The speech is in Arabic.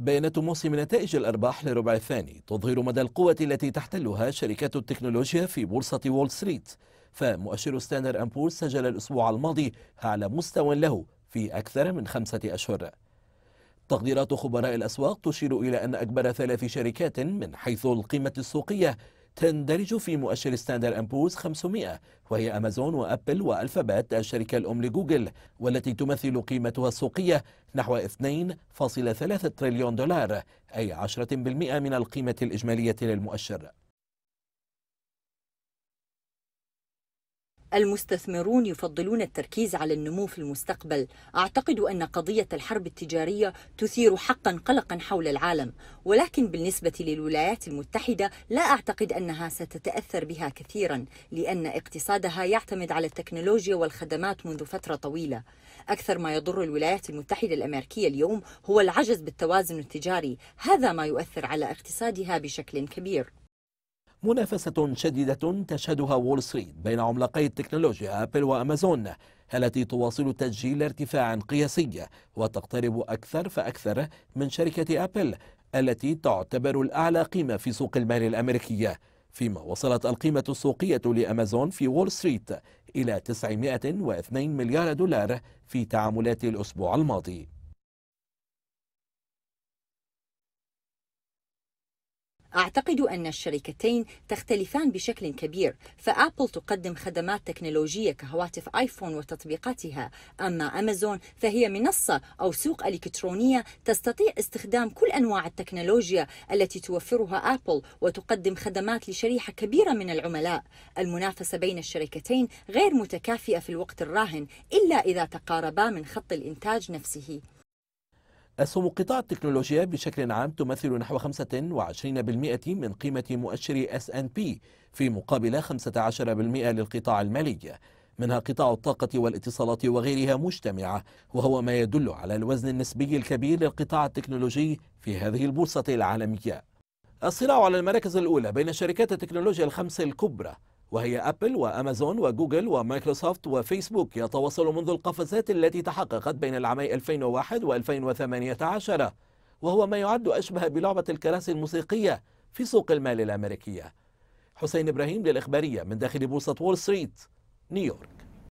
بيانات موسم نتائج الأرباح للربع الثاني تظهر مدى القوة التي تحتلها شركات التكنولوجيا في بورصة وول ستريت فمؤشر ستاندر أند سجل الأسبوع الماضي أعلى مستوى له في أكثر من خمسة أشهر تقديرات خبراء الأسواق تشير إلى أن أكبر ثلاث شركات من حيث القيمة السوقية تندرج في مؤشر ستاندر امبوز 500 وهي أمازون وأبل وألفابات الشركة الأم لجوجل والتي تمثل قيمتها السوقية نحو 2.3 تريليون دولار أي 10% من القيمة الإجمالية للمؤشر المستثمرون يفضلون التركيز على النمو في المستقبل اعتقد ان قضيه الحرب التجاريه تثير حقا قلقا حول العالم ولكن بالنسبه للولايات المتحده لا اعتقد انها ستتاثر بها كثيرا لان اقتصادها يعتمد على التكنولوجيا والخدمات منذ فتره طويله اكثر ما يضر الولايات المتحده الامريكيه اليوم هو العجز بالتوازن التجاري هذا ما يؤثر على اقتصادها بشكل كبير منافسة شديدة تشهدها وول ستريت بين عملاقي التكنولوجيا أبل وأمازون التي تواصل تسجيل ارتفاع قياسي وتقترب أكثر فأكثر من شركة أبل التي تعتبر الأعلى قيمة في سوق المال الأمريكية فيما وصلت القيمة السوقية لأمازون في وول ستريت إلى 902 مليار دولار في تعاملات الأسبوع الماضي أعتقد أن الشركتين تختلفان بشكل كبير، فآبل تقدم خدمات تكنولوجية كهواتف آيفون وتطبيقاتها، أما أمازون فهي منصة أو سوق إلكترونية تستطيع استخدام كل أنواع التكنولوجيا التي توفرها آبل وتقدم خدمات لشريحة كبيرة من العملاء. المنافسة بين الشركتين غير متكافئة في الوقت الراهن إلا إذا تقاربا من خط الإنتاج نفسه. أسهم قطاع التكنولوجيا بشكل عام تمثل نحو 25% من قيمة مؤشر اس ان بي في مقابل 15% للقطاع المالي منها قطاع الطاقة والاتصالات وغيرها مجتمعة وهو ما يدل على الوزن النسبي الكبير للقطاع التكنولوجي في هذه البورصة العالمية الصراع على المراكز الأولى بين شركات التكنولوجيا الخمس الكبرى وهي أبل وأمازون وجوجل ومايكروسوفت وفيسبوك يتواصل منذ القفزات التي تحققت بين العامي 2001 و2018 وهو ما يعد أشبه بلعبة الكراسي الموسيقية في سوق المال الأمريكية حسين إبراهيم للإخبارية من داخل بورصة وول ستريت نيويورك